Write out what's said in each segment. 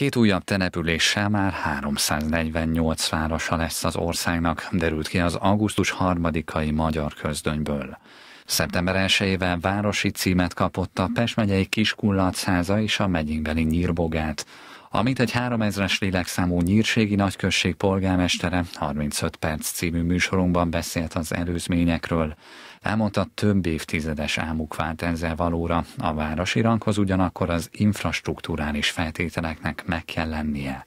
két újabb településsel már 348 városa lesz az országnak, derült ki az augusztus 3 3-ai magyar közdönyből. Szeptember 1 városi címet kapott a Pest megyei Kiskullatszáza és a megyénkbeli Nyírbogát, amit egy 3000-es lélekszámú nyírségi nagyközség polgármestere 35 perc című műsorunkban beszélt az előzményekről. Elmondta több évtizedes álmuk vált ezzel valóra, a városi ranghoz ugyanakkor az infrastruktúrális feltételeknek meg kell lennie.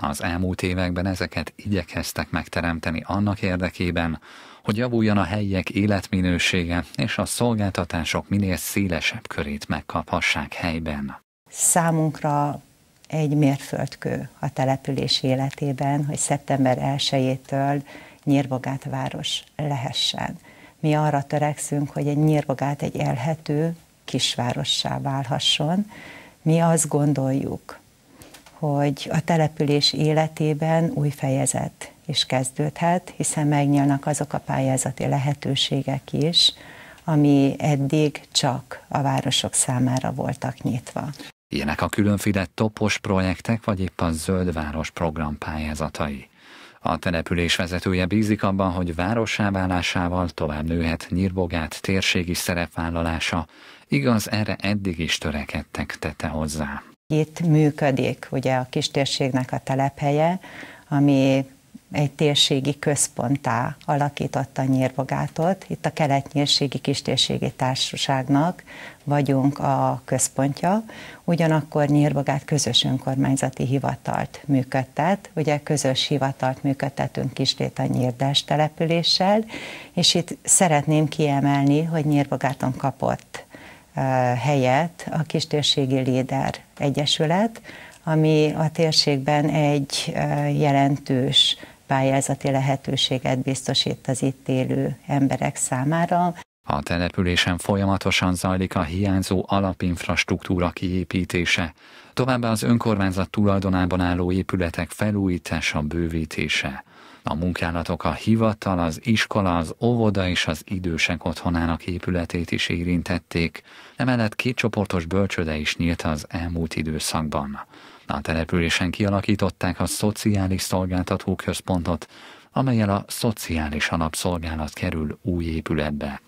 Az elmúlt években ezeket igyekeztek megteremteni annak érdekében, hogy javuljon a helyiek életminősége, és a szolgáltatások minél szélesebb körét megkaphassák helyben. Számunkra egy mérföldkő a település életében, hogy szeptember 1-től Nyírbogát város lehessen. Mi arra törekszünk, hogy egy Nyírbogát egy elhető kisvárossá válhasson. Mi azt gondoljuk, hogy a település életében új fejezet is kezdődhet, hiszen megnyílnak azok a pályázati lehetőségek is, ami eddig csak a városok számára voltak nyitva. Ilyenek a különféle topos projektek, vagy épp a Zöldváros program pályázatai. A település vezetője bízik abban, hogy várossá tovább nőhet Nyírbogát térségi szerepvállalása, igaz erre eddig is törekedtek tette hozzá. Itt működik ugye a kistérségnek a telephelye, ami egy térségi központtá alakította Nyírbogátot. Itt a Kelet-Nyírségi Kistérségi Társaságnak vagyunk a központja, ugyanakkor Nyírbogát közös önkormányzati hivatalt működtet, ugye közös hivatalt működtetünk Kislét a Nyírdás településsel, és itt szeretném kiemelni, hogy Nyírbogáton kapott helyet a Kistérségi Léder Egyesület, ami a térségben egy jelentős pályázati lehetőséget biztosít az itt élő emberek számára. A településen folyamatosan zajlik a hiányzó alapinfrastruktúra kiépítése, továbbá az önkormányzat tulajdonában álló épületek felújítása, bővítése. A munkálatok a hivatal, az iskola, az óvoda és az idősek otthonának épületét is érintették, emellett két csoportos bölcsöde is nyílt az elmúlt időszakban. A településen kialakították a Szociális Szolgáltató Központot, amelyel a Szociális Alapszolgálat kerül új épületbe.